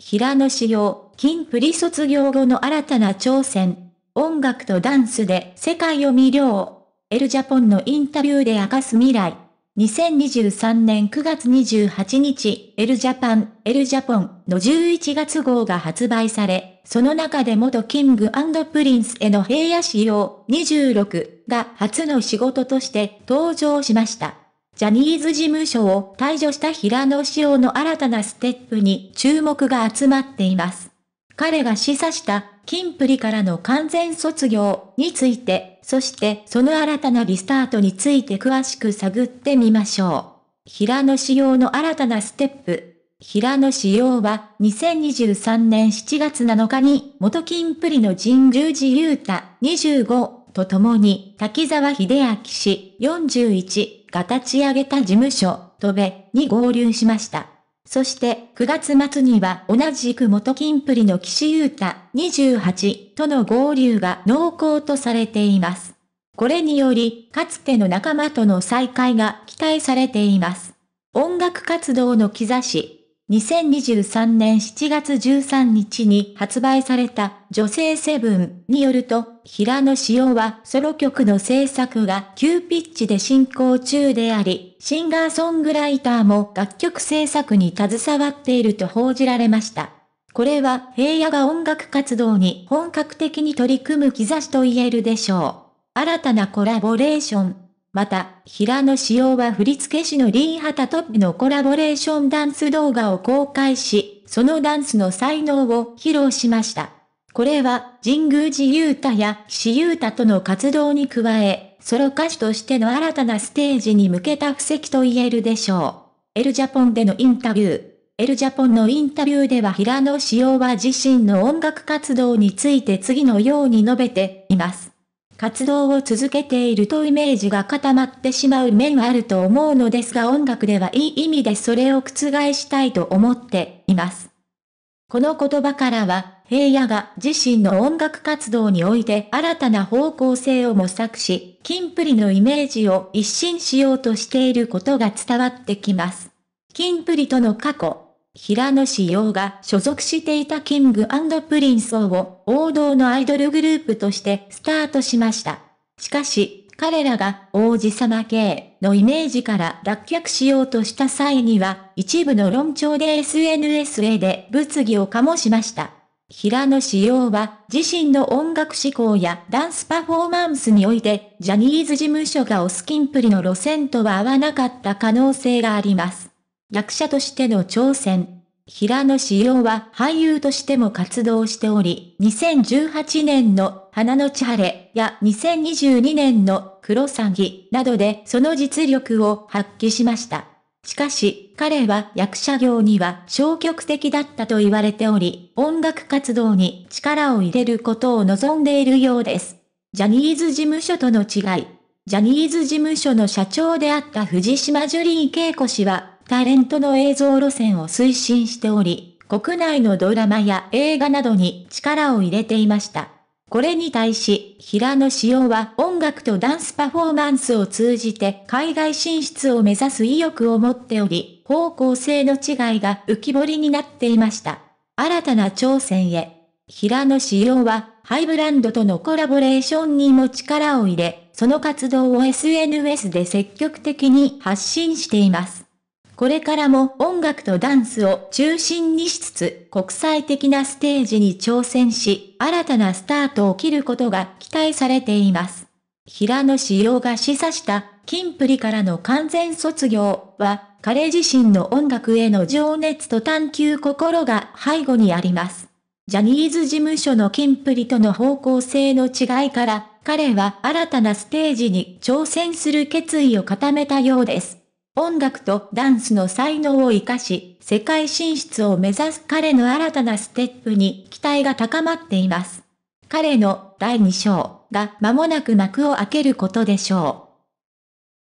平野紫耀、金プリ卒業後の新たな挑戦。音楽とダンスで世界を魅了。エルジャポンのインタビューで明かす未来。2023年9月28日、エルジャパン、エルジャポンの11月号が発売され、その中で元キングプリンスへの平野仕様26が初の仕事として登場しました。ジャニーズ事務所を退場した平野紫耀の新たなステップに注目が集まっています。彼が示唆した金プリからの完全卒業について、そしてその新たなリスタートについて詳しく探ってみましょう。平野紫耀の新たなステップ。平野紫耀は2023年7月7日に元金プリの神宮寺勇太25とともに、滝沢秀明氏41が立ち上げた事務所、戸部に合流しました。そして、9月末には同じく元金プリの岸優太28との合流が濃厚とされています。これにより、かつての仲間との再会が期待されています。音楽活動の兆し2023年7月13日に発売された女性セブンによると、平野紫耀はソロ曲の制作が急ピッチで進行中であり、シンガーソングライターも楽曲制作に携わっていると報じられました。これは平野が音楽活動に本格的に取り組む兆しと言えるでしょう。新たなコラボレーション、また、平野紫耀は振付師のリー・ハタトップのコラボレーションダンス動画を公開し、そのダンスの才能を披露しました。これは、神宮寺勇太や岸優太との活動に加え、ソロ歌手としての新たなステージに向けた布石と言えるでしょう。エルジャポンでのインタビュー。エルジャポンのインタビューでは平野紫耀は自身の音楽活動について次のように述べています。活動を続けているとイメージが固まってしまう面はあると思うのですが音楽ではいい意味でそれを覆したいと思っています。この言葉からは、平野が自身の音楽活動において新たな方向性を模索し、金プリのイメージを一新しようとしていることが伝わってきます。金プリとの過去、平野紫耀が所属していたキングプリンスを王道のアイドルグループとしてスタートしました。しかし、彼らが王子様系のイメージから脱却しようとした際には、一部の論調で SNS a で物議を醸しました。平野紫耀は自身の音楽志向やダンスパフォーマンスにおいて、ジャニーズ事務所がオスキンプリの路線とは合わなかった可能性があります。役者としての挑戦。平野紫耀は俳優としても活動しており、2018年の花の千晴れや2022年の黒詐欺などでその実力を発揮しました。しかし、彼は役者業には消極的だったと言われており、音楽活動に力を入れることを望んでいるようです。ジャニーズ事務所との違い。ジャニーズ事務所の社長であった藤島ジュリー景子氏は、タレントの映像路線を推進しており、国内のドラマや映画などに力を入れていました。これに対し、平野紫耀は音楽とダンスパフォーマンスを通じて海外進出を目指す意欲を持っており、方向性の違いが浮き彫りになっていました。新たな挑戦へ。平野紫耀は、ハイブランドとのコラボレーションにも力を入れ、その活動を SNS で積極的に発信しています。これからも音楽とダンスを中心にしつつ、国際的なステージに挑戦し、新たなスタートを切ることが期待されています。平野志陽が示唆した、金プリからの完全卒業は、彼自身の音楽への情熱と探求心が背後にあります。ジャニーズ事務所の金プリとの方向性の違いから、彼は新たなステージに挑戦する決意を固めたようです。音楽とダンスの才能を活かし、世界進出を目指す彼の新たなステップに期待が高まっています。彼の第2章が間もなく幕を開けることでしょう。